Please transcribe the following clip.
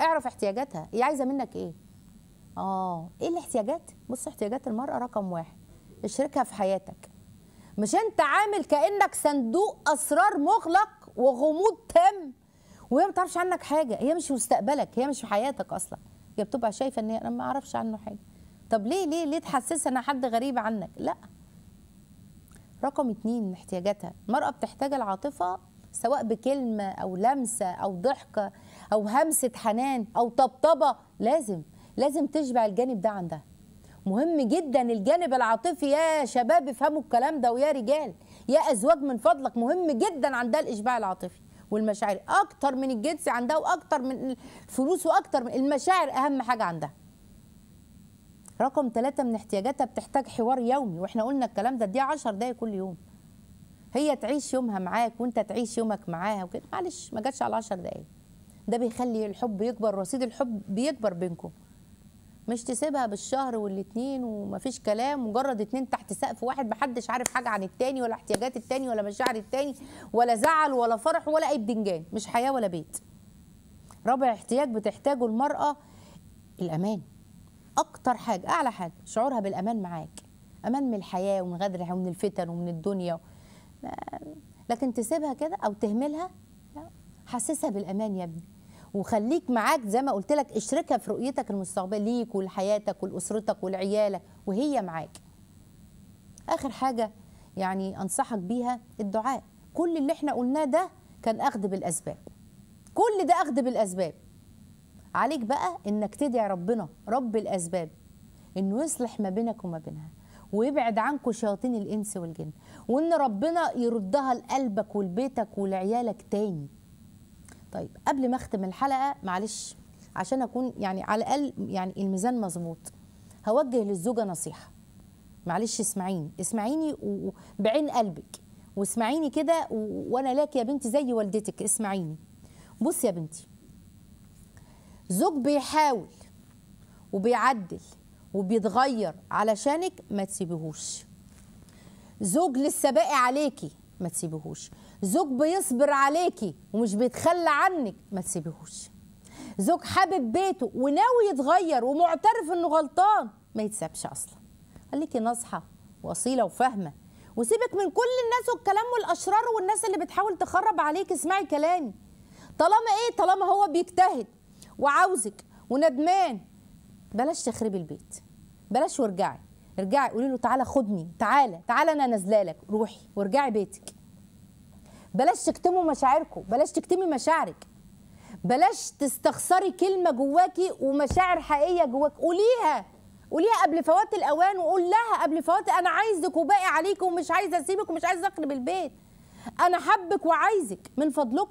اعرف احتياجاتها هي عايزه منك ايه اه ايه الاحتياجات بص احتياجات المراه رقم واحد اشركها في حياتك مش انت عامل كانك صندوق اسرار مغلق وغموض تام وهي ما تعرفش عنك حاجه هي مش مستقبلك هي مش في حياتك اصلا هي بتبقى شايفه ان انا ما اعرفش عنه حاجه طب ليه ليه ليه تحسسها ان حد غريب عنك لا رقم اتنين احتياجاتها المرأة بتحتاج العاطفة سواء بكلمه او لمسه او ضحكه او همسه حنان او طبطبه لازم لازم تشبع الجانب ده عندها مهم جدا الجانب العاطفي يا شباب افهموا الكلام ده ويا رجال يا ازواج من فضلك مهم جدا عندها الاشباع العاطفي والمشاعر اكتر من الجنس عندها واكتر من الفلوس واكتر من المشاعر اهم حاجه عندها رقم ثلاثة من احتياجاتها بتحتاج حوار يومي واحنا قلنا الكلام ده دي 10 دقايق كل يوم هي تعيش يومها معاك وانت تعيش يومك معاها وكده معلش ما جاتش على 10 دقايق ده بيخلي الحب يكبر رصيد الحب بيكبر بينكم مش تسيبها بالشهر والاتنين ومفيش كلام مجرد اتنين تحت سقف واحد محدش عارف حاجه عن التاني ولا احتياجات التاني ولا مشاعر التاني ولا زعل ولا فرح ولا اي بدنجان مش حياه ولا بيت رابع احتياج بتحتاجه المراه الامان اكتر حاجه اعلى حاجه شعورها بالامان معاك امان من الحياه ومن غدرها ومن الفتن ومن الدنيا لكن تسيبها كده او تهملها حسسها بالامان يا ابني وخليك معاك زي ما قلت لك اشركها في رؤيتك المستقبليه ليك ولحياتك ولاسرتك ولعيالك وهي معاك اخر حاجه يعني انصحك بيها الدعاء كل اللي احنا قلناه ده كان اخذ بالاسباب كل ده اخذ بالاسباب عليك بقى انك تدعي ربنا رب الاسباب انه يصلح ما بينك وما بينها ويبعد عنكم شياطين الانس والجن وان ربنا يردها لقلبك ولبيتك ولعيالك تاني طيب قبل ما اختم الحلقه معلش عشان اكون يعني على الاقل يعني الميزان مظبوط هوجه للزوجه نصيحه معلش اسمعيني اسمعيني بعين قلبك واسمعيني كده وانا لك يا بنتي زي والدتك اسمعيني بص يا بنتي زوج بيحاول وبيعدل وبيتغير علشانك ما تسيبيهوش زوج لسه باقي عليكي ما تسيبيهوش زوج بيصبر عليكي ومش بيتخلى عنك ما تسيبيهوش زوج حابب بيته وناوي يتغير ومعترف انه غلطان ما يتسابش اصلا خليكي ناصحه واصيله وفاهمه وسيبك من كل الناس والكلام والاشرار والناس اللي بتحاول تخرب عليك اسمعي كلامي طالما ايه طالما هو بيجتهد وعاوزك وندمان بلاش تخربي البيت بلاش وارجعي ارجعي قولي له تعالى خدني تعالى تعالى انا نازله لك روحي وارجعي بيتك بلاش تكتموا مشاعركم بلاش تكتمي مشاعرك بلاش تستخسري كلمه جواكي ومشاعر حقيقيه جواك قوليها قوليها قبل فوات الاوان وقول لها قبل فوات انا عايزك وباقي عليك ومش عايزه اسيبك ومش عايزه اخرب البيت انا حبك وعايزك من فضلكم